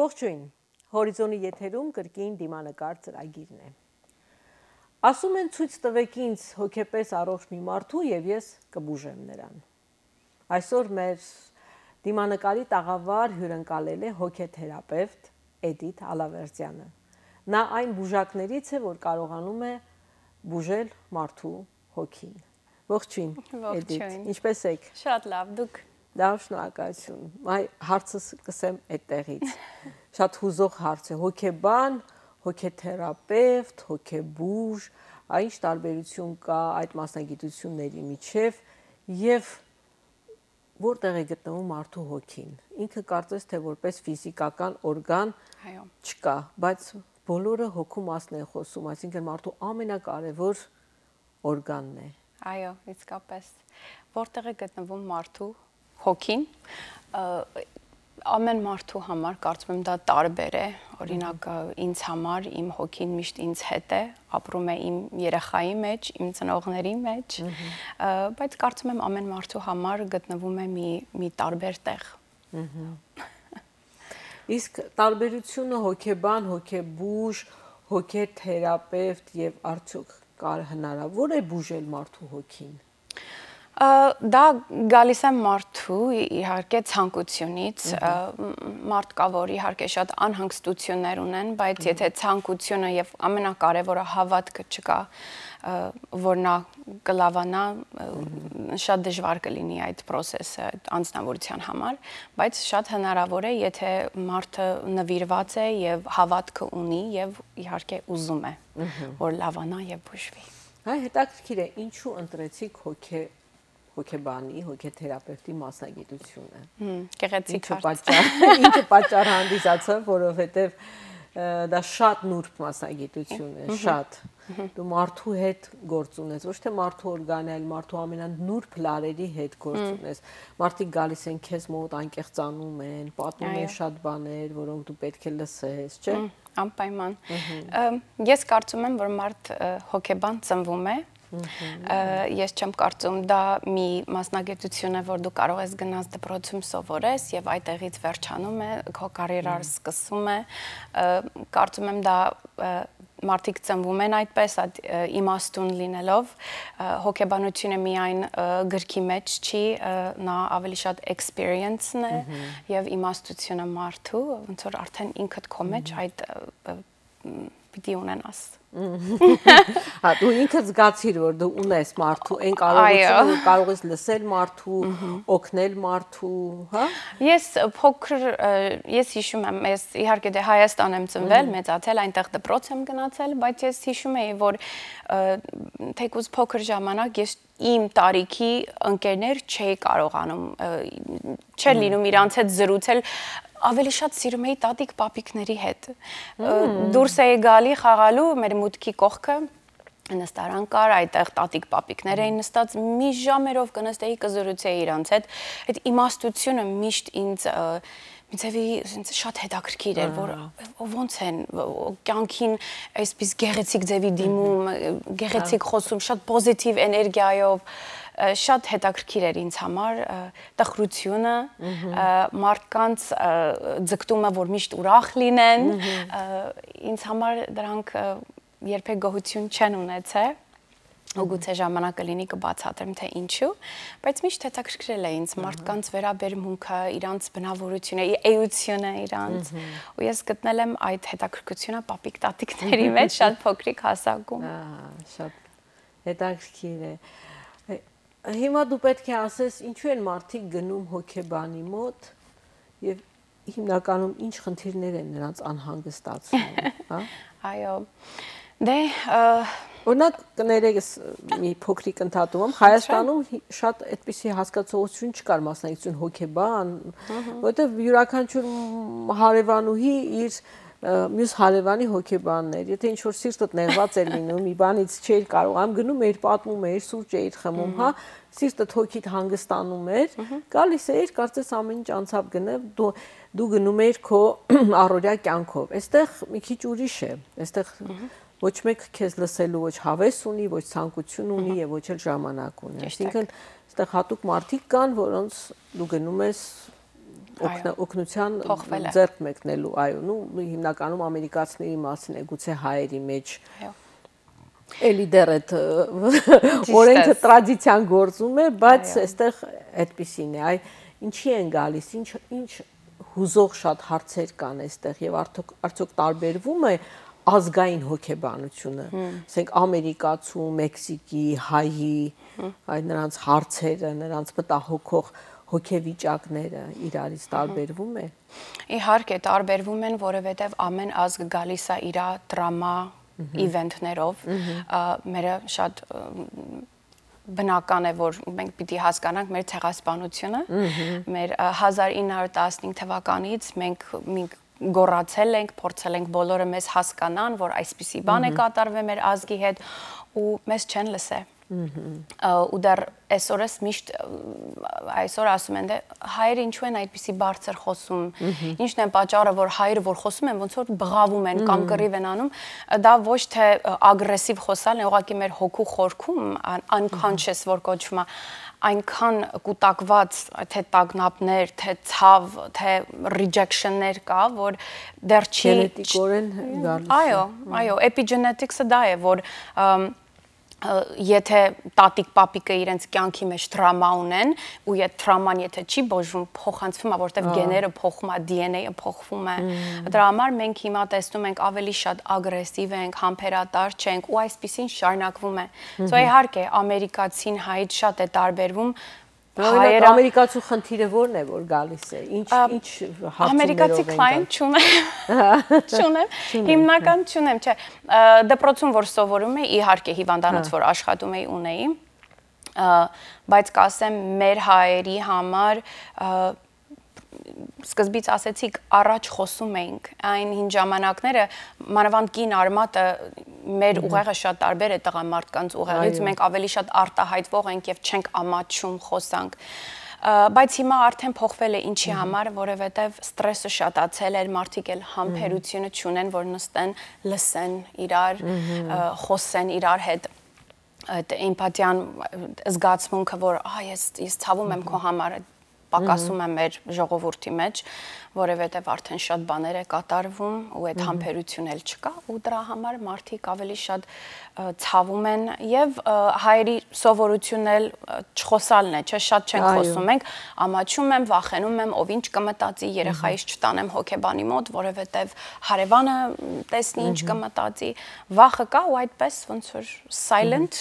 Ողջույն։ Հորիզոնի եթերում կրկին դիմանկար ծրագիրն է։ Ասում են ցույց տվեք ինձ հոգեպես առողջ մի մարդու եւ ես կբուժեմ նրան։ Այսօր մեր դիմանկարի տաղավար հյուրընկալել է հոգեթերապևտ Էդիթ Ալավերդյանը։ Նա այն բուժակներից է, որ կարողանում է բուժել մարդու հոգին։ Ողջույն, Էդիթ։ Ինչպե՞ս եք։ Շատ լավ, դուք Լավ շնորհակալություն։ Այ հարցս կսեմ այդտեղից։ Շատ հուզող հարց է։ Հոգեբան, հոգեթերապևտ, հոգեբուժ, այն տարբերություն կա այդ մասնագիտությունների միջև եւ որտեղ է գտնվում մարդու հոգին։ Ինքը կարծես թե որպես ֆիզիկական օրգան այո չկա, բայց բոլորը հոգու մասն են խոսում, այսինքն մարդու ամենակարևոր օրգանն է։ Այո, իսկապես։ Որտեղ է գտնվում մարդու հոգին ամեն մարդու համար կարծում եմ դա տարբեր է օրինակ ինձ համար իմ հոգին միշտ ինձ հետ է ապրում է իմ երեխայի մեջ իմ ծնողների մեջ բայց կարծում եմ ամեն մարդու համար գտնվում է մի մի տարբեր տեղ իսկ տարբերությունը հոգեբան հոգեբուժ հոգեթերապևտ եւ արդյոք կար հնարավոր է բուժել մարդու հոգին Դա գալիս է մարդու իհարկե ցանկությունից, մարդ կա, որ իհարկե շատ անհանգստություններ ունեն, բայց եթե հա։ ցանկությունը եւ ամենակարևորը հավատքը չկա, որ նա կլավանա, հա։ շատ դժվար կլինի այդ process-ը անձնավորության համար, բայց շատ հնարավոր է, եթե մարդը նվիրված է եւ հավատքը ունի եւ իհարկե ուզում է, հա։ որ լավանա եւ բուժվի։ Այ հետաքրքիր է, ինչու ընտրեցիք հոգե հոգեբանի, հոգեթերապևտի մասնագիտությունը։ Հմ, գեղեցիկ պատճառ։ Ինչը պատճառ հանդիսացավ, որովհետև դա շատ նուրբ մասնագիտություն է, շատ։ Դու մարդու հետ գործ ունես, ոչ թե մարդու օրգանը, այլ մարդու ամենանուրբ լարերի հետ գործ ունես։ Մարդիկ գալիս են քեզ մոտ, անկեղծանում են, պատմում են շատ բաներ, որոնք դու պետք է լսես, չէ՞։ Անպայման։ Ես կարծում եմ, որ մարդ հոգեբան ծնվում է, Ես չեմ կարծում դա մի մասնագիտություն է, որ դու կարող ես գնաս դպրոցում սովորես եւ այդտեղից վերջանում է, քո կարիերան սկսում է։ Կարծում եմ դա մարդիկ ծնվում են այդպես այդ իմաստուն լինելով հոգեբանությունը միայն գրքի մեջ չի նա ավելի շատ experience-ն է եւ իմաստությունը մարդու ոնց որ արդեն ինքդ քո մեջ այդ պիտի ունենաս։ Հա դու ինքդ զգացիր որ դու ունես մարդու այն կարողությունը կարող ես լսել մարդու, օգնել մարդու, հա? Ես փոքր ես հիշում եմ, ես իհարկե դե Հայաստան եմ ծնվել, մեծացել, այնտեղ դպրոց եմ գնացել, բայց ես հիշում եի որ թեկուզ փոքր ժամանակ ես իմ տարիքի ընկերներ չէի կարողանում չէր լինում իրանց հետ զրուցել ավելի շատ սիրում էի տատիկ պապիկների հետ։ Դուրս էի գալի խաղալու մեր մուտքի կողքը նստարան կար, այդտեղ տատիկ պապիկներ էին նստած, մի ժամերով կնստեի կզրուցեի իրանց հետ։ Այդ իմաստությունը միշտ ինձ Միցևի ինձ շատ հետաքրքիր էր, որ ոնց են կյանքին այսպես գեղեցիկ ձևի դիմում, գեղեցիկ խոսում, շատ պոզիտիվ էներգիայով, շատ հետաքրքիր էր ինձ համար տխրությունը, մարդկանց ձգտումը, որ միշտ ուրախ լինեն, ինձ համար դրանք երբեք գոհություն չեն ունեցել ու գուցե ժամանակը լինի կբացատրեմ թե ինչու, բայց միշտ հետաքրքրել է ինձ մարդկանց վերաբերմունքը, իրանց բնավորությունը, էությունը իրանց։ Ու ես գտնել եմ այդ հետաքրքրությունը papik տատիկների մեջ շատ փոքրիկ հասակում։ Ահա, շատ հետաքրքիր է։ Ա Հիմա դու պետք է ասես ինչու են մարդիկ գնում հոկեբանի մոտ եւ հիմնականում ինչ խնդիրներ են նրանց անհանգստացնում, հա? Այո։ Դե օրինակ կներես մի փոքրիկ ընդհատում, Հայաստանում շատ այդպիսի հասկացողություն չկար մասնակցություն հոկեբան, որտեղ յուրաքանչյուր հարևանուհի իր մյուս հարևանի հոգեբաններ, եթե ինչ որ սիրտդ նեղված էր լինում, մի բանից չէր կարող, ամ գնում էր, պատմում էր, սուրճ էր խմում, հա, սիրտդ հոգիդ հանգստանում էր, գալիս էր, կարծես ամեն ինչ անցավ գնով, դու դու գնում էր քո առօրյա կյանքով։ Այստեղ մի քիչ ուրիշ է, այստեղ ոչ մեկ քեզ լսելու ոչ հավես ունի, ոչ ցանկություն ունի եւ ոչ էլ ժամանակ ունի։ Այսինքն այստեղ հատուկ մարդիկ կան, որոնց դու գնում ես օգնության ձեռք մեկնելու, այո, ու հիմնականում ամերիկացիների մասին է, գուցե հայերի մեջ։ Այո։ Էլի դեռ այդ օրենքը տրադիցիան գործում է, բայց այստեղ այդպեսին է, այ ինչի են գալիս, ինչ ինչ հուզող շատ հարցեր կան այստեղ եւ արդյոք արդյոք տարբերվում է ազգային հոգեբանությունը, ասենք ամերիկացու, մեքսիկի, հայի, այ նրանց հարցերը, նրանց մտահոգող հոգեվիճակները իրարից տարբերվում է։ Իհարկե տարբերվում են, որովհետև ամեն ազգ գալիս է իր տրամա իվենթներով։ Մերը շատ բնական է որ մենք պիտի հասկանանք մեր ցեղասպանությունը մեր 1915 թվականից մենք մենք գորացել ենք, փորձել ենք բոլորը մեզ հասկանան, որ այսպիսի բան է կատարվում մեր ազգի հետ ու մեզ չեն լսել ու դեռ այսօրս միշտ այսօր ասում են դե հայերը ինչու են այդպիսի բարձր խոսում ի՞նչն է պատճառը որ հայերը որ խոսում են ոնց որ բղավում են կամ կռիվ են անում դա ոչ թե ագրեսիվ խոսալն է ուղղակի մեր հոգու խորքում unconscious որ կոչվում է այնքան կուտակված թե տագնապներ, թե ցավ, թե rejection-ներ կա, որ դեռ չի գենետիկորեն գալիս։ Այո, այո, epigenetics-ը դա է, որ և, եթե տատիկ պապիկը իրենց կյանքի մեջ տրամա ունեն ու այդ տրաման եթե չի բոժվում փոխանցվում է որովհետև գեները փոխվում է DNA-ը փոխվում է դրա համար մենք հիմա տեսնում ենք ավելի շատ ագրեսիվ ենք համբերատար չենք ու այսպեսին շարունակվում է so իհարկե ամերիկացին հայից շատ է տարբերվում Հայեր ամերիկացու խնդիրը ո՞րն է որ գալիս է։ Ինչ ինչ հապտումներով ամերիկացի client չունեմ։ Չունեմ։ Հիմնական հա։ չունեմ, չէ։ Դպրոցում որ սովորում եմ, իհարկե հիվանդանոց հա։ որ աշխատում էի ունեի, բայց կասեմ մեր հայերի համար սկզբից ասեցիք առաջ խոսում էինք այն հին ժամանակները մանավանդ կին արմատը մեր ուղեղը շատ տարբեր է տղամարդկանց ուղեղից մենք ավելի շատ արտահայտվող ենք եւ չենք ամաչում խոսանք բայց հիմա արդեն փոխվել է ինչի համար, որովհետև ստրեսը շատացել էր, մարդիկ էլ համբերությունը չունեն, որ նստեն, լսեն իրար, խոսեն իրար հետ այդ էմպաթիան զգացմունքը, որ ա ես ես ցավում եմ քո համար, այդ պակասում է մեր ժողովրդի մեջ, որովհետև արդեն շատ բաներ է կատարվում ու այդ համբերությունն էլ չկա ու դրա համար մարդիկ ավելի շատ ցավում են եւ հայերի սովորությունն էլ չխոսալն է, չէ, շատ չեն խոսում ենք, ամաչում եմ, վախենում եմ, ով ինչ կմտածի, երեխայից չտանեմ հոկեբանի մոտ, որովհետև հարևանը տեսնի ինչ կմտածի, վախը կա ու այդպես ոնց որ silent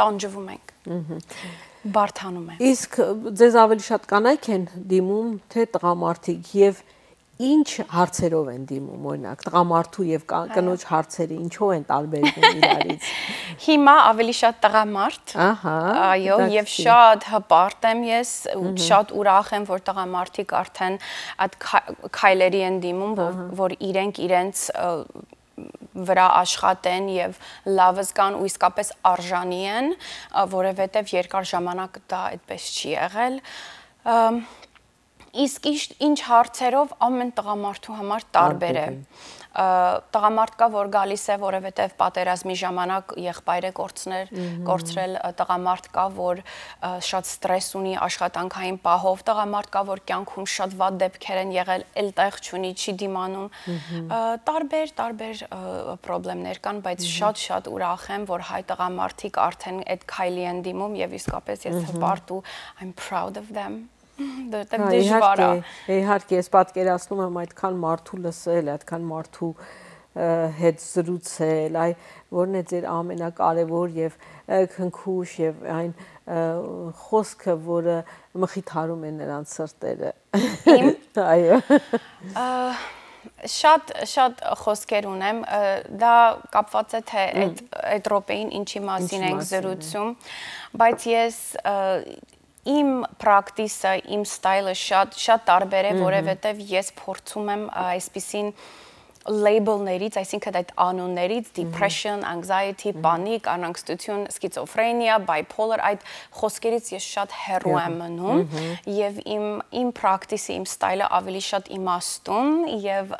տանջվում ենք։ Ահա բարթանում է։ Իսկ ձեզ ավելի շատ կանայք են դիմում, թե տղամարդիկ եւ ինչ հարցերով են դիմում, օրինակ, տղամարդու եւ կնոջ հարցերը ինչով են տարբերվում իրարից։ Հիմա ավելի շատ տղամարդ։ Ահա։ Այո, եւ շատ հպարտ եմ ես, ու շատ ուրախ եմ, որ տղամարդիկ արդեն այդ քայլերի են դիմում, որ իրենք իրենց վրա աշխատեն եւ լավը զգան ու իսկապես արժանի են, որովհետեւ երկար ժամանակ դա այդպես չի եղել։ Իսկ ինչ հարցերով ամեն տղամարդու համար տարբեր է։ Ա, տղամարդ կա, որ գալիս է, որովհետև պատերազմի ժամանակ եղբայրը կորցներ, կորցրել տղամարդ կա, որ շատ ստրես ունի աշխատանքային պահով, տղամարդ կա, որ կյանքում շատ վատ դեպքեր են եղել, էլ տեղ չունի, չի դիմանում։ Տարբեր, տարբեր խնդիրներ կան, բայց շատ-շատ ուրախ եմ, որ հայ տղամարդիկ արդեն այդ քայլի են դիմում եւ իսկապես ես հպարտ ու I'm proud of them որտեղ հա, դժվար է։ Իհարկե, ես պատկերացնում եմ այդքան մարդու լսել, այդքան մարդու հետ զրուցել, այ որն է ձեր ամենակարևոր եւ քնքուշ եւ այն խոսքը, որը մխիթարում է նրանց սրտերը։ Իմ։ Այո։ Ահա շատ շատ խոսքեր ունեմ դա կապված է թե այդ այդ ռոպեին ինչի մասին ենք հա։ զրուցում բայց ես իմ պրակտիսը, իմ ստայլը շատ շատ տարբեր է, որովհետև ես փորձում եմ այսպեսին label-ներից, այսինքն այդ անուններից depression, anxiety, panic, անհանգստություն, schizophrenia, bipolar այդ խոսքերից ես շատ հեռու եմ մնում եւ իմ իմ practice-ը, իմ style-ը ավելի շատ իմաստուն եւ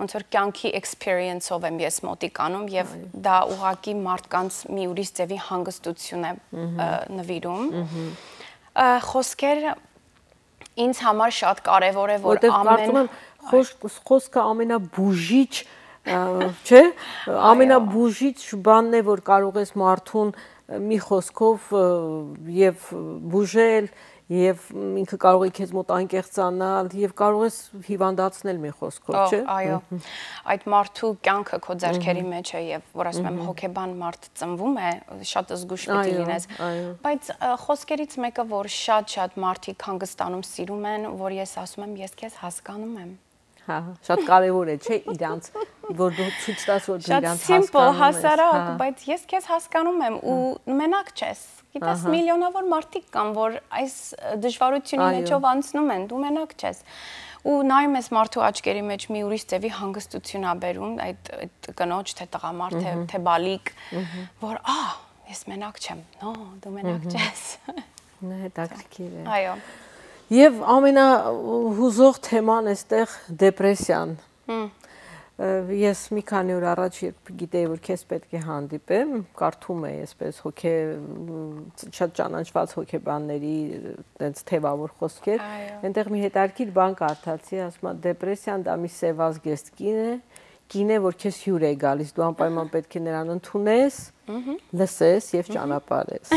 ոնց որ կյանքի experience-ով եմ ես մոտիկանում եւ դա ուղակի մարդկանց մի ուրիշ ձևի հանգստություն է նվիրում։ Ահա խոսքեր ինձ համար շատ կարևոր է որ ամեն Որտեւ կարծում եմ խոսքը ամենաբուժիչ չէ ամենաբուժիչ բանն է որ կարող ես մարդուն մի խոսքով եւ բուժել եւ ինքը կարող է քեզ մոտ անկեղծանալ եւ կարող ես հիվանդացնել մի խոսքով, չէ՞։ Այո։ Այդ մարդու կյանքը քո ձեռքերի մեջ է եւ որ ասում եմ հոգեբան մարդ ծնվում է, շատ զգուշ պետք է լինես։ Բայց խոսքերից մեկը, որ շատ-շատ մարդիկ հանգստանում սիրում են, որ ես ասում եմ, ես քեզ հասկանում եմ։ Հա, շատ կարևոր է, չէ՞, իրանց, որ դու ցույց տաս, որ դու իրանց հասկանում ես։ Շատ սիմպլ, հասարակ, բայց ես քեզ հասկանում եմ ու մենակ չես Գիտես, միլիոնավոր մարդիկ կան, որ այս դժվարությունի մեջով անցնում են, դու մենակ չես։ Ու նայում ես մարդու աչքերի մեջ մի ուրիշ ձևի հանգստություն ա բերում, այդ այդ կնոջ թե տղամարդ թե թե բալիկ, որ ա, ես մենակ չեմ։ Նո, դու մենակ չես։ Նա հետաքրքիր է։ Այո։ Եվ ամենահուզող թեման էստեղ դեպրեսիան։ Հմ ես մի քանի օր առաջ երբ գիտեի որ քեզ պետք է հանդիպեմ, կարդում էի այսպես հոգե շատ ճանաչված հոգեբանների տենց թևավոր խոսքեր, այնտեղ մի հետարքիր բան կարդացի, ասում է դեպրեսիան դա մի սևազգեստ կին է, կին է, որ քեզ հյուր է գալիս, դու անպայման պետք է նրան ընդունես, լսես եւ ճանապարհես։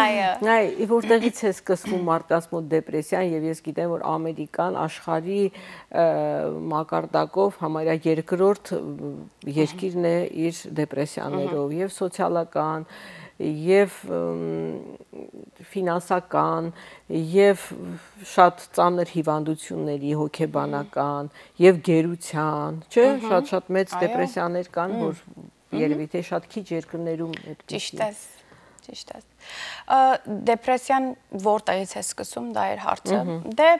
Այո։ Այ, որտեղից է սկսվում մարդկանց մոտ դեպրեսիան եւ ես գիտեմ, որ Ամերիկան աշխարհի մակարդակով համարյա երկրորդ երկիրն է իր դեպրեսիաներով եւ սոցիալական, եւ ֆինանսական եւ շատ ծանր հիվանդությունների հոգեբանական եւ գերության, չէ՞, շատ-շատ մեծ դեպրեսիաներ կան, որ երևի թե շատ քիչ երկրներում այդ ճիշտ է ճիշտ է։ Դեպրեսիան որտեղից է սկսում, դա էր հարցը։ Դե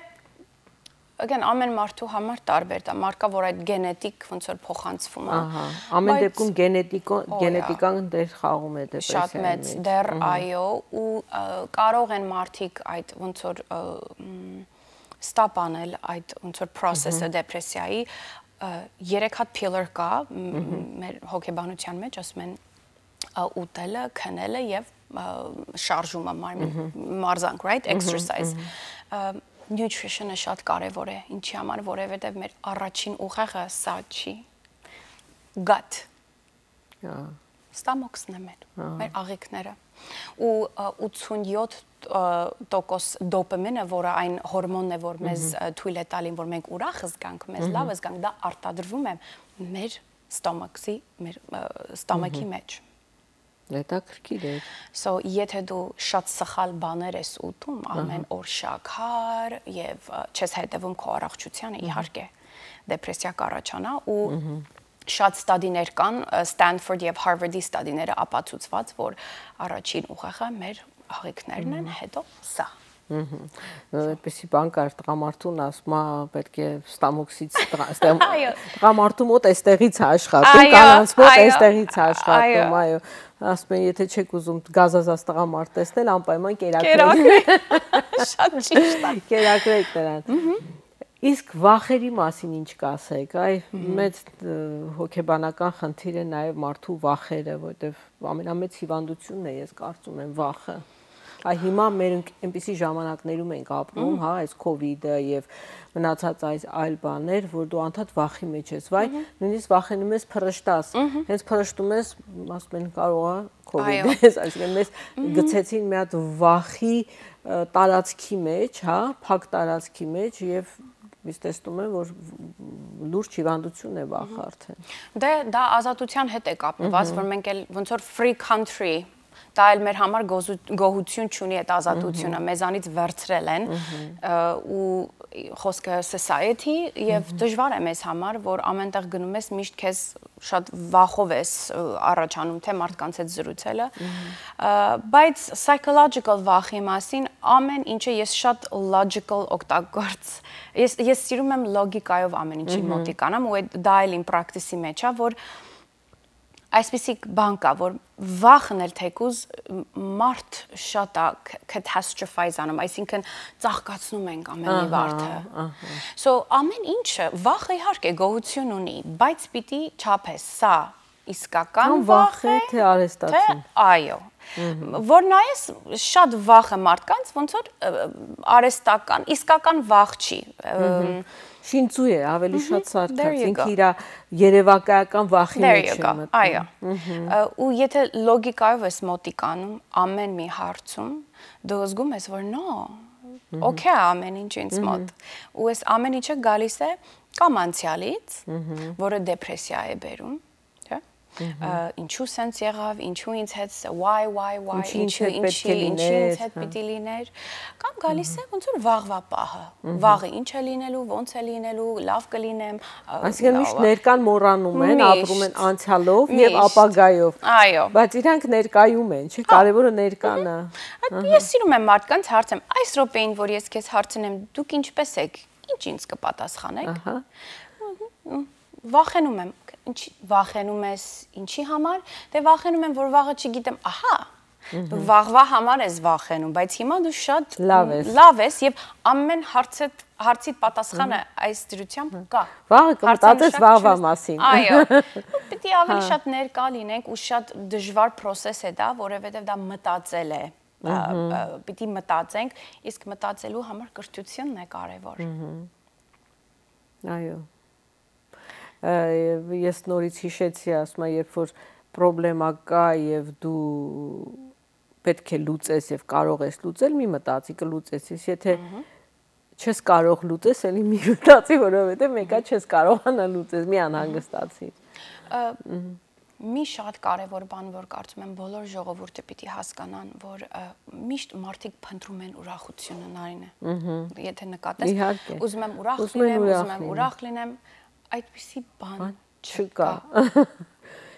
again ամեն մարդու համար տարբեր դա մարկա որ այդ գենետիկ ոնց որ փոխանցվում է ահա ամեն դեպքում գենետիկ գենետիկան դեր խաղում է դեպրեսիան շատ մեծ դեր այո ու կարող են մարդիկ այդ ոնց որ ստապանել այդ ոնց որ process-ը դեպրեսիայի երեք հատ pillar կա մեր հոգեբանության մեջ ասում են ուտելը, քնելը եւ շարժումը մարմին մարզանք, right exercise nutrition-ը շատ կարևոր է, ինչի համար, որովհետև մեր առաջին ուղեղը սա չի։ Gut։ Ահա։ Ստամոքսն է մեր, մեր աղիքները։ Ու 87 տոկոս դոպամինը, որը այն հորմոնն է, որ մեզ թույլ է տալին, որ մենք ուրախ զգանք, մեզ լավ զգանք, դա արտադրվում է մեր ստոմաքսի, մեր ստոմակի մեջ։ Ահա Հետաքրքիր է։ So, եթե դու շատ սխալ բաներ ես ուտում ամեն օր շաքար եւ չես հետևում քո առողջությանը, իհարկե դեպրեսիա կառաջանա ու շատ ստադիներ կան Ստանֆորդ եւ Հարվարդի ստադիները ապացուցված, որ առաջին ուղեղը մեր աղիքներն են, հետո սա։ Ահա։ Այդպեսի բան կար տղամարդուն ասում է պետք է ստամոքսից տղամարդու մոտ էստեղից է աշխատում, կանանց մոտ էստեղից է աշխատում, այո ասում են, եթե չեք ուզում գազազած տղամարդ տեսնել, անպայման կերակրեք։ Շատ ճիշտ է։ Կերակրեք նրան։ Իսկ վախերի մասին ինչ կասեք, այ մեծ հոգեբանական խնդիր է նաև մարդու վախերը, որտեղ ամենամեծ հիվանդությունն է, ես կարծում եմ, վախը։ Ա Այ հիմա մենք այնպիսի ժամանակներում ենք ապրում, հա, այս COVID-ը եւ մնացած այս այլ բաներ, որ դու անդադ վախի մեջ ես, վայ, նույնիսկ վախենում ես փրշտաս, հենց փրշտում ես, ասում են կարող է COVID-ը, այսինքն մեզ գցեցին մի հատ վախի տարածքի մեջ, հա, փակ տարածքի մեջ եւ ես տեսնում եմ, որ լուրջ հիվանդություն է վախ արդեն։ Դե դա ազատության հետ է կապված, որ մենք էլ ոնց որ free country Դա էլ մեր համար գոհություն չունի այդ ազատությունը, մեզանից վերցրել են ու խոսքը society եւ դժվար է մեզ համար, որ ամենտեղ գնում ես միշտ քեզ շատ վախով ես առաջանում թե մարդկանց հետ զրուցելը։ Բայց psychological վախի մասին ամեն ինչը ես շատ logical օգտագործ։ Ես ես սիրում եմ լոգիկայով ամեն ինչին մոտիկանամ ու այդ դա էլ իմ պրակտիսի մեջ է, որ այսպիսի բան կա, որ վախն էլ թեկուզ մարդ շատ է catastrophize անում, այսինքն ծաղկացնում ենք ամենի վարդը։ So ամեն ինչը վախը իհարկե գողություն ունի, բայց պիտի չափես, սա իսկական վախ է թե արհեստացում։ Թե այո, որ նայես շատ վախը մարդկանց ոնց որ արեստական իսկական վախ չի շինծու է, ավելի շատ սարքած, ինքը իր երևակայական վախի մեջ է մտնում։ Այո։ Ու եթե լոգիկայով ես մոտիկանում ամեն մի հարցում, դու զգում ես, որ նո, օքեյ ամեն ինչ ինձ մոտ։ Ու ես ամեն ինչը գալիս է կամ անցյալից, որը դեպրեսիա է բերում, Ինչու սենց եղավ, ինչու ինձ հետ why why why, ինչու ինչի, ինչի ինձ հետ պիտի լիներ։ Կամ գալիս է ոնց որ վաղվա պահը։ Վաղը ինչ է լինելու, ոնց է լինելու, լավ կլինեմ։ Այսինքն միշտ ներկան մոռանում են, ապրում են անցյալով եւ ապագայով։ Այո։ Բայց իրանք ներկայում են, չէ՞, կարևորը ներկան է։ Ես սիրում եմ մարդկանց հարցեմ, այս րոպեին, որ ես քեզ հարցնեմ, դուք ինչպես եք ինչ ինձ կպատասխանեք։ Ահա։ Վախենում եմ, ինչ վախենում ես, ինչի համար, դե վախենում եմ, որ վաղը չգիտեմ, ահա, վաղվա համար ես վախենում, բայց հիմա դու շատ լավ ես։ Լավ ես եւ ամեն հարցդ հարցի պատասխանը այս դրությամբ կա։ Վաղը կմտածես վաղվա մասին։ Այո։ Պետք է ավելի հա։ շատ ներկա լինենք ու շատ դժվար process է դա, որովհետեւ դա մտածել է պիտի մտածենք, իսկ մտածելու համար կրթությունն է կարևոր։ Այո ես նորից հիշեցի, ասում եմ, երբ որ խնդրեմա կա եւ դու պետք է լուծես եւ կարող ես լուծել, մի մտածի կլուծես, ես եթե չես կարող լուծես, էլի մի մտածի, որովհետեւ մեկա չես կարողանա լուծես, մի անհանգստացի։ Մի շատ կարևոր բան, որ կարծում եմ բոլոր ժողովուրդը պիտի հասկանան, որ միշտ մարդիկ փնտրում են ուրախությունը նարինը։ Եթե նկատես, ուզում եմ ուրախ լինեմ, ուզում եմ ուրախ լինեմ, ուրախ լինեմ այդպիսի բան չկա։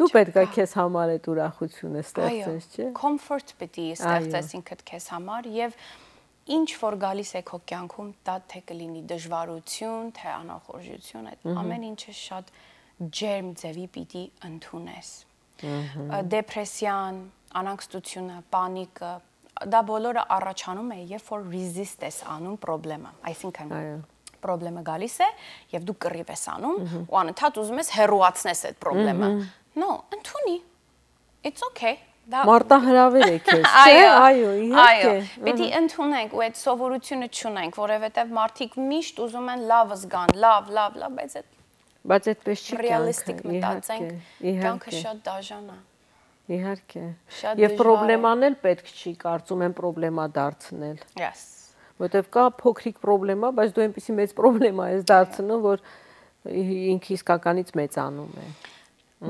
Դու պետք է քեզ համար այդ ուրախությունը ստեղծես, չէ՞։ Այո, comfort պետք է ստեղծես ինքդ քեզ համար եւ ինչ որ գալիս է քո կյանքում, դա թե կլինի դժվարություն, թե անախորժություն, այդ ամեն ինչը շատ ջերմ ձևի պիտի ընդունես։ Դեպրեսիան, անանքստությունը, պանիկը, դա բոլորը առաջանում է, երբ որ resist ես անում խնդրեմը, այսինքն այո խնդրը գալիս է եւ դու կռիվ ես անում ու անընդհատ ուզում ես հերոացնես այդ խնդրը։ No, ընդունի։ It's okay մարտահրավեր է քեզ, չէ՞, այո, իհարկե։ Այո, պետք է ընդունենք ու այդ սովորությունը չունենք, որովհետև մարդիկ միշտ ուզում են լավը զգան, լավ, լավ, լավ, բայց այդ բայց այդպես չի կյանքը։ Ռեալիստիկ մտածենք, կյանքը շատ դաժան է։ Իհարկե։ Եվ խնդրեման էլ պետք չի, կարծում եմ, խնդրեմա դարձնել։ Yes որտեվ կա փոքրիկ խնդրեմա, բայց դու այնպեսի մեծ խնդրեմա ես դարձնում, որ ինքը իսկականից մեծանում է։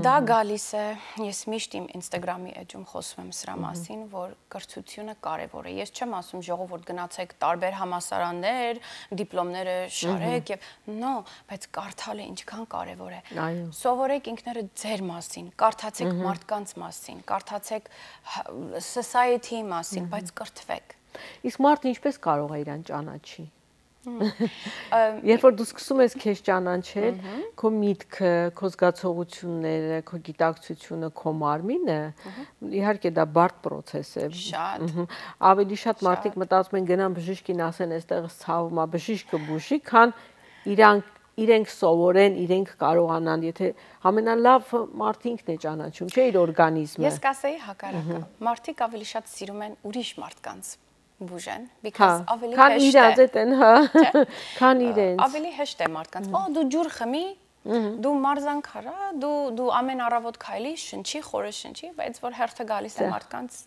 Դա գալիս է, ես միշտ իմ Instagram-ի էջում խոսում եմ սրա մասին, որ կրթությունը կարևոր է։ Ես չեմ ասում ժողովուրդ գնացեք տարբեր համասարաններ, դիպլոմները շարեք եւ նո, բայց կարդալը ինչքան կարևոր է։ Սովորեք ինքները ձեր մասին, կարդացեք մարդկանց մասին, կարդացեք society-ի մասին, բայց կրթվեք Իսկ մարդը ինչպես կարող է իրան ճանաչի։ Երբ որ դու սկսում ես քեզ ճանաչել, քո միտքը, քո զգացողությունները, քո գիտակցությունը, քո մարմինը, իհարկե դա բարդ process է։ Շատ։ Ավելի շատ մարդիկ մտածում են գնան բժիշկին ասեն, այստեղ ցավում է բժիշկը բուժի, քան իրանք իրենք սովորեն, իրենք կարողանան, եթե ամենալավ մարդը ինքն է ճանաչում, չէ՞ իր օրգանիզմը։ Ես կասեի հակառակը։ Մարդիկ ավելի շատ սիրում են ուրիշ մարդկանց բուժեն հա, because ավելի հեշտ է։ Քան իրաց է տեն, հա։ Քան իրենց։ Ավելի հեշտ է մարդկանց։ Օ, դու ջուր խմի, դու մարզանք արա, հա, դու դու ամեն առավոտ քայլի, շնչի, խորը շնչի, բայց որ հերթը գալիս է մարդկանց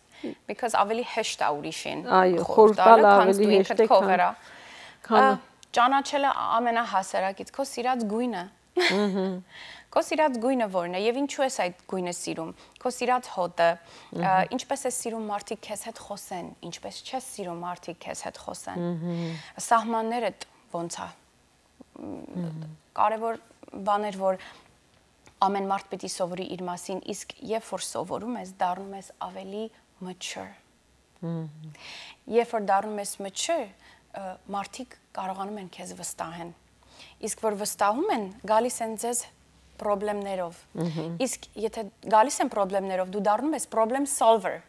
because ավելի հեշտ է ուրիշին։ Այո, խորտալը ավելի հեշտ է քան։ Քան ճանաչելը ամենահասարակից քո սիրած գույնը։ Ահա Քո սիրած գույնը ո՞րն է եւ ինչու ես այդ գույնը սիրում։ Քո սիրած հոտը, ինչպես ես սիրում մարդիկ քեզ հետ խոսեն, ինչպես չես սիրում մարդիկ քեզ հետ խոսեն։ Սահմաններդ ո՞նց է։ Կարևոր բաներ, որ ամեն մարդ պիտի սովորի իր մասին, իսկ երբ որ սովորում ես, դառնում ես ավելի mature։ Երբ որ դառնում ես mature, մարդիկ կարողանում են քեզ վստահեն։ Իսկ որ վստահում են, գալիս են ձեզ պրոբլեմներով։ Իսկ եթե գալիս են պրոբլեմներով, դու դառնում ես problem solver։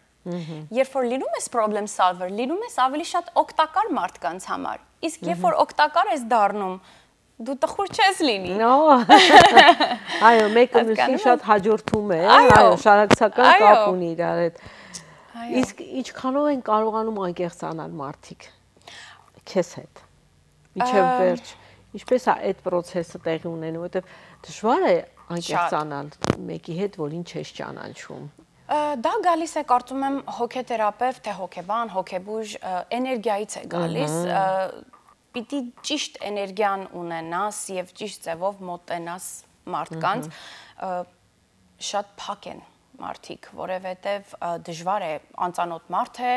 Երբ որ լինում ես problem solver, լինում ես ավելի շատ օգտակար մարդկանց համար։ Իսկ երբ որ օգտակար ես դառնում, դու տխուր չես լինի։ Այո, մեկը մյուսին շատ հաջորդում է, այո, շարակցական կապ ունի իրար հետ։ Իսկ ինչքանով են կարողանում անկեղծանալ մարդիկ քեզ հետ։ Ինչեւ վերջ։ Ինչպես է այդ process-ը տեղի ունենում, որովհետեւ Դժվար է անկեղծանալ մեկի հետ, որ ինչ ես ճանաչում։ Դա գալիս է կարծում եմ հոգեթերապևտ, թե հոգեբան, հոգեբույժ էներգիայից է գալիս, պիտի ճիշտ էներգիան ունենաս եւ ճիշտ ձևով մոտենաս մարդկանց շատ փակ են մարդիկ, որովհետև դժվար է անծանոթ մարդ է,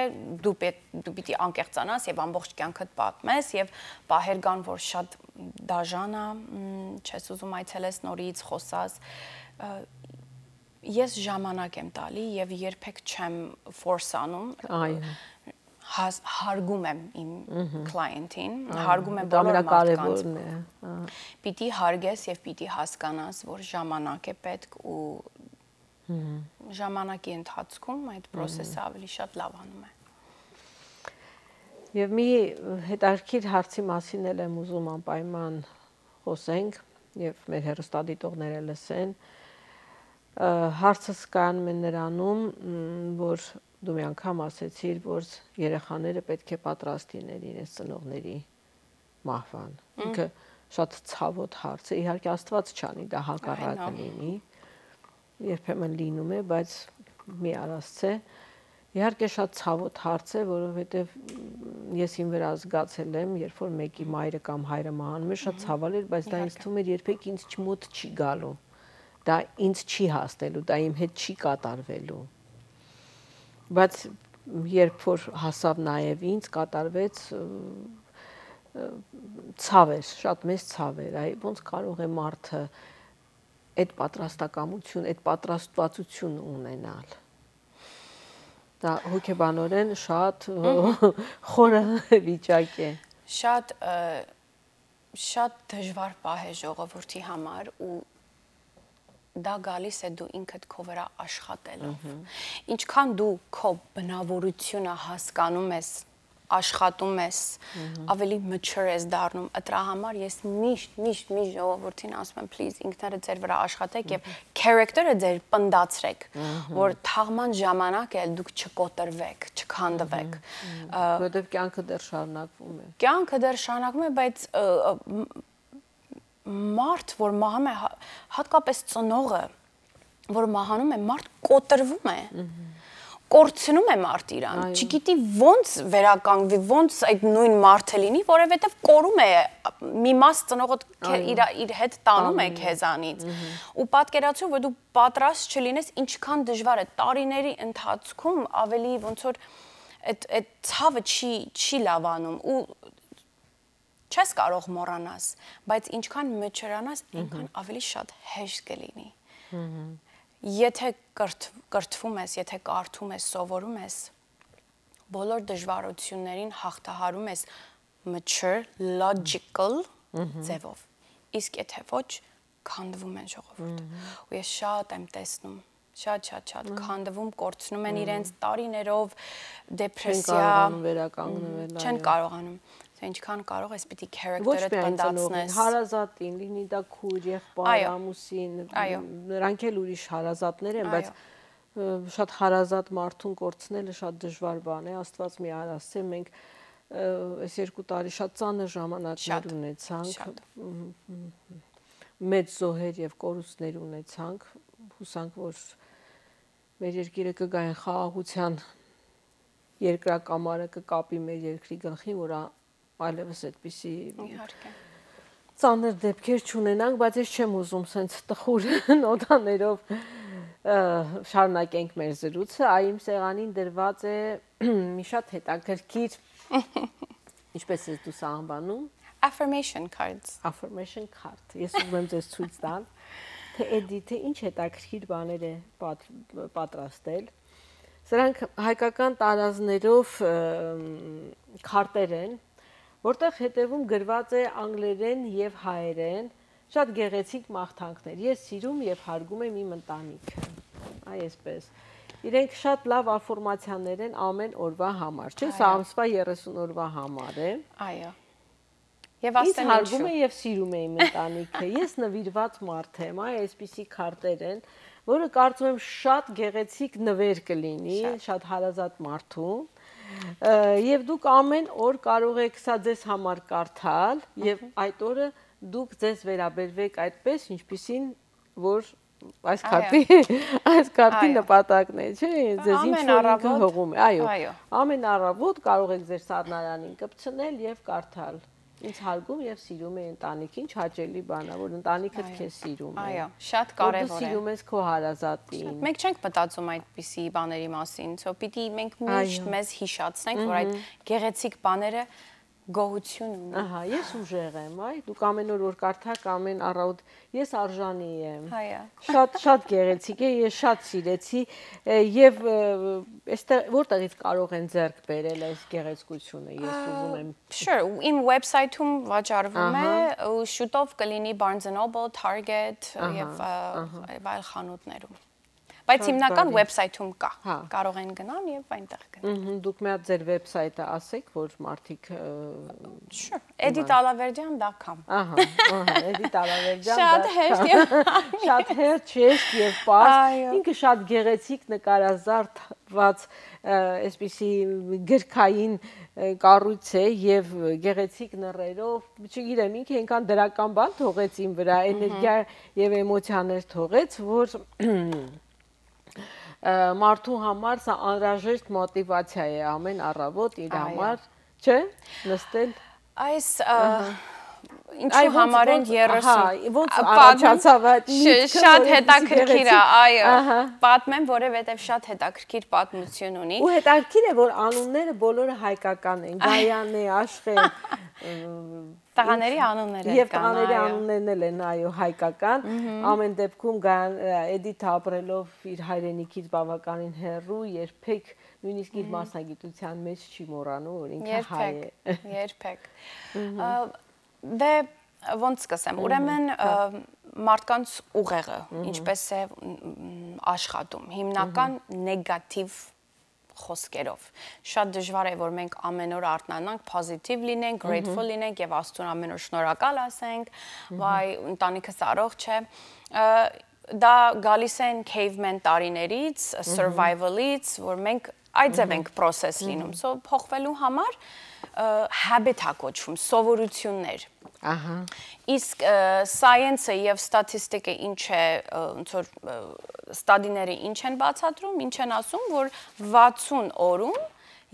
դու պետք դու պիտի անկեղծանաս եւ ամբողջ կյանքդ պատմես եւ պահեր կան, որ շատ դաժան է, չես ուզում այցելես նորից, խոսաս ես ժամանակ եմ տալի եւ երբեք չեմ ֆորսանում։ Այո հարգում եմ իմ client-ին, հարգում եմ բոլոր մարդկանց։ Դա ամենակարևորն է։ Պիտի հարգես եւ պիտի հասկանաս, որ ժամանակ է պետք ու ժամանակի ընթացքում այդ process-ը ավելի շատ լավանում է։ Եվ մի հետարքիր հարցի մասին էլ եմ ուզում անպայման խոսենք եւ մեր հերոստատիտողները լսեն։ Հարցս կանում է նրանում, որ դու մի անգամ ասեցիր, որ երեխաները պետք է պատրաստ լինեն իրենց ծնողների մահվան։ Ինքը շատ ցավոտ հարց է։ Իհարկե Աստված չանի դա հակառակը լինի։ Այո երբեմն լինում է, բայց մի առասցե իհարկե շատ ցավոտ հարց է, որովհետև ես իմ վրա զգացել եմ, երբ որ մեկի մայրը կամ հայրը մահանում է, շատ ցավալ էր, բայց դա ինձ թվում էր երբեք ինձ չմոտ չի գալու։ Դա ինձ չի հասնելու, դա իմ հետ չի կատարվելու։ Բայց երբ որ հասավ նաև ինձ կատարվեց ցավ էր, շատ մեծ ցավ էր, այ ոնց կարող է մարդը այդ պատրաստակամություն, այդ պատրաստվածությունը ունենալ։ Դա հոգեբանորեն շատ խորը վիճակ է։ Շատ շատ դժվար պահ է ժողովրդի համար ու դա գալիս է դու ինքդ քո վրա աշխատելով։ Ինչքան դու քո բնավորությունը հասկանում ես աշխատում ես, ավելի մչր ես դառնում։ Դրա համար ես միշտ, միշտ, միշտ ժողովրդին ասում եմ, please ինքները ձեր վրա աշխատեք եւ character-ը ձեր պնդացրեք, որ թաղման ժամանակ էլ դուք չկոտրվեք, չքանդվեք։ Որովհետեւ կյանքը դեռ շարունակվում է։ Կյանքը դեռ շարունակվում է, բայց մարդ, որ մահանում է հա, հատկապես ծնողը, որ մահանում է, մարդ կոտրվում է։ Ահա կորցնում է մարդ իրան։ Չգիտի ոնց վերականգնվի, ոնց այդ նույն մարդը լինի, որովհետև կորում է մի մաս ծնողդ իր իր հետ տանում է քեզանից։ Ու պատկերացրու, որ դու պատրաստ չլինես, ինչքան դժվար է տարիների ընթացքում ավելի ոնց որ այդ այդ ցավը չի չի լավանում ու չես կարող մոռանաս, բայց ինչքան մեջրանաս, այնքան ավելի շատ հեշտ կլինի։ Հм Եթե կրթ, կրթվում ես, եթե կարդում ես, սովորում ես, բոլոր դժվարություններին հաղթահարում ես mature, logical ձևով։ Իսկ եթե ոչ, քանդվում են ժողովուրդը։ Ու ես շատ եմ տեսնում շատ-շատ-շատ քանդվում, կորցնում են իրենց տարիներով դեպրեսիա, չեն կարողանում վերականգնվել։ Չեն կարողանում թե ինչքան կարող ես պիտի character-ը տպնդացնես։ Հարազատին, լինի դա քուր, եղբայր, ամուսին, նրանք էլ ուրիշ հարազատներ են, բայց շատ հարազատ մարդուն կորցնելը շատ դժվար բան է, Աստված մի արասե, մենք այս երկու տարի շատ ծանր ժամանակներ ունեցանք, մեծ զոհեր եւ կորուստներ ունեցանք, հուսանք որ մեր երկիրը կգա այն խաղաղության երկրակամարը կկապի մեր երկրի գլխին, որ այլևս այդպիսի իհարկե ծանր դեպքեր չունենանք, բայց ես չեմ ուզում սենց տխուր նոտաներով շարունակենք մեր զրույցը, այ իմ սեղանին դրված է մի շատ հետաքրքիր ինչպես ես դու սա անվանում affirmation cards affirmation card ես ուզում եմ ձեզ ցույց տալ թե էդի թե ինչ հետաքրքիր բաներ է պատրաստել սրանք հայկական տարազներով քարտեր են որտեղ հետևում գրված է անգլերեն եւ հայերեն, շատ գեղեցիկ մաղթանքներ։ Ես սիրում եւ հարգում եմ իմ ընտանիքը։ Այ այսպես։ Իրենք շատ լավ աֆորմացիաներ են ամեն օրվա համար, չէ՞, սա ամսվա 30 օրվա համար է։ Այո։ Եվ ասեմ ինչու։ Ես հարգում եմ եւ սիրում եմ իմ ընտանիքը։ Ես նվիրված մարդ եմ, այ այսպիսի քարտեր են, որը կարծում եմ շատ գեղեցիկ նվեր կլինի, շատ հարազատ մարդու։ Եվ դուք ամեն օր կարող եք սա ձեզ համար կարդալ եւ հա։ այդ օրը դուք ձեզ վերաբերվեք այդպես, ինչպեսին որ այս քարտի այս քարտի նպատակն է, չէ՞, ձեզ ինչ որ հողում է։ Այո։ Ամեն առավոտ կարող եք ձեր սառնարանին կպցնել եւ կարդալ։ Այո ինձ հարգում եւ սիրում է ընտանիքին, հաճելի բան է, որ ընտանիքդ քեզ սիրում է։ Այո, շատ կարեւոր է։ Դու սիրում ես քո հարազատին։ Մենք չենք մտածում այդպիսի բաների մասին, ցո պիտի մենք միշտ մեզ հիշացնենք, որ այդ գեղեցիկ բաները գոհություն ունի։ Ահա, ես ուժեղ եմ, այ դուք ամեն օր որ կարդաք, ամեն առավոտ ես արժանի եմ։ Հայա։ Շատ շատ գեղեցիկ է, ես շատ սիրեցի եւ այստեղ որտեղից կարող են ձեռք բերել այս գեղեցկությունը, ես ուզում եմ։ Sure, իմ վեբսայթում վաճառվում է, շուտով կլինի Barnes & Noble, Target եւ այլ խանութներում բայց հիմնական վեբսայթում կա։ հա։ Կարող են գնալ եւ այնտեղ գնալ։ Ուհ, դուք մի հատ ձեր վեբսայթը ասեք, որ մարդիկ Sure, editalaverdian.com։ Ահա, ահա, editalaverdian։ Շատ հեշտ եւ շատ հեշտ եւ պարզ։ Ինքը շատ գեղեցիկ նկարազարդ ված այսպիսի գրքային կառույց է եւ գեղեցիկ նռերով, չգիտեմ, ինքը այնքան դրական բան թողեց իմ վրա, էներգիա եւ էմոցիաներ թողեց, որ մարդու համար սա անհրաժեշտ մոտիվացիա է ամեն առավոտ իր համար, չէ՞, նստել։ Այս ինչու համար են 30 ոնց առաջացավ այդ շատ հետաքրքիր է այո պատմեմ որովհետև շատ հետաքրքիր պատմություն ունի ու հետաքրքիր է որ անունները բոլորը հայկական են գայան է աշխեն տղաների անունները եւ տղաների անուններն էլ են այո հայկական ամեն դեպքում Էդիթը ապրելով իր հայրենիքից բավականին հեռու երբեք նույնիսկ իր մասնագիտության մեջ չի մոռանում որ ինքը հայ է երբեք դե ոնց սկսեմ ուրեմն հա։ մարդկանց ուղեղը ինչպես է աշխատում հիմնական նեգատիվ խոսքերով։ Շատ դժվար է, որ մենք ամեն օր արթնանանք, positive լինենք, grateful լինենք եւ Աստծուն ամեն օր շնորհակալ ասենք, վայ, ընտանիքս առողջ է։ Դա գալիս են caveman տարիներից, survival-ից, որ մենք այդ ձև ենք process լինում։ So փոխվելու համար habit-ա կոչվում, սովորություններ։ Ահա։ Իսկ սայենսը եւ ստատիստիկը ինչ է, ոնց որ ստադիները ինչ են բացատրում, ինչ են ասում, որ 60 օրում,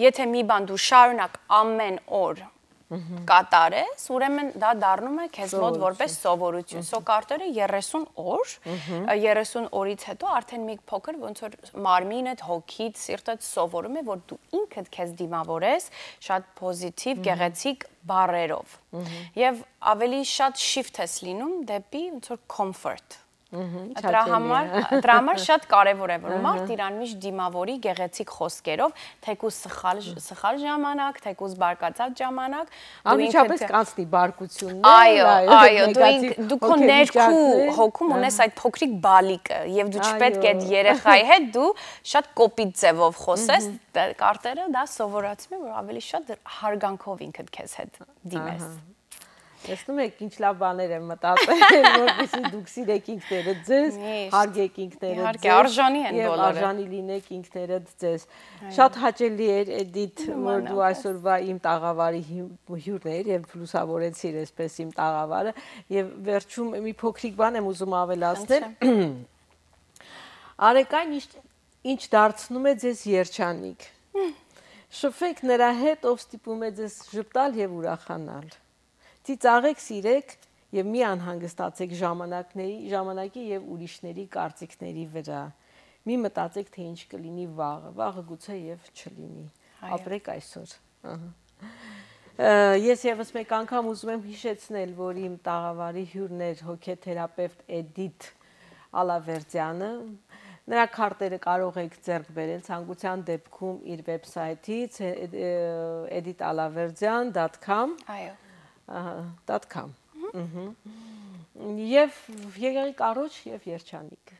եթե մի բան դու շարունակ ամեն օր կատարես, ուրեմն դա դառնում է քեզ մոտ որպես սովորություն։ Սո կարտորը 30 օր, 30 օրից հետո արդեն մի փոքր ոնց որ մարմինդ, հոգիդ, սիրտդ սովորում է, որ դու ինքդ քեզ դիմավորես շատ պոզիտիվ, գեղեցիկ բարերով։ Եվ ավելի շատ shift ես լինում դեպի ոնց որ comfort Դրա համար դրա համար շատ կարևոր է որ մարդ իրան միշտ դիմավորի գեղեցիկ խոսքերով, թեկուզ սխալ սխալ ժամանակ, թեկուզ բարկացած ժամանակ, անմիջապես կանցնի բարկությունն։ Այո, այո, դու դու քո ներքու հոգում ունես այդ փոքրիկ բալիկը եւ դու չպետք է այդ երեխայի հետ դու շատ կոպիտ ձևով խոսես, կարտերը դա սովորացնում է որ ավելի շատ հարգանքով ինքդ քեզ հետ դիմես։ Ահա Տեսնում եք, ինչ լավ բաներ եմ մտածել, որպեսզի դուք սիրեք ինքներդ ձեզ, հարգեք ինքներդ ձեզ։ Իհարկե, արժանի են բոլորը։ Եվ արժանի լինեք ինքներդ ձեզ։ Շատ հաճելի էր Էդիթ, որ դու այսօրվա իմ տաղավարի հյուրն էիր եւ լուսավորեցիր այսպես իմ տաղավարը եւ վերջում մի փոքրիկ բան եմ ուզում ավելացնել։ Արեկան ինչ ինչ դարձնում է ձեզ երջանիկ։ Շփվեք նրա հետ, ով ստիպում է ձեզ ժպտալ եւ ուրախանալ ծիծաղեք, սիրեք եւ մի անհանգստացեք ժամանակների, ժամանակի եւ ուրիշների կարծիքների վրա։ Մի մտածեք, թե ինչ կլինի վաղը, վաղը գուցե եւ չլինի։ Ապրեք այսօր։ Ահա։ Ես եւս մեկ անգամ ուզում եմ հիշեցնել, որ իմ տաղավարի հյուրն էր հոգեթերապևտ Էդիթ Ալավերդյանը, Նրա քարտերը կարող եք ձեռք բերել ցանկության դեպքում իր վեբսայթից editalaverdian.com։ Այո։ Ահա, .com։ Եվ Երևանի կարոջ եւ երջանիկ։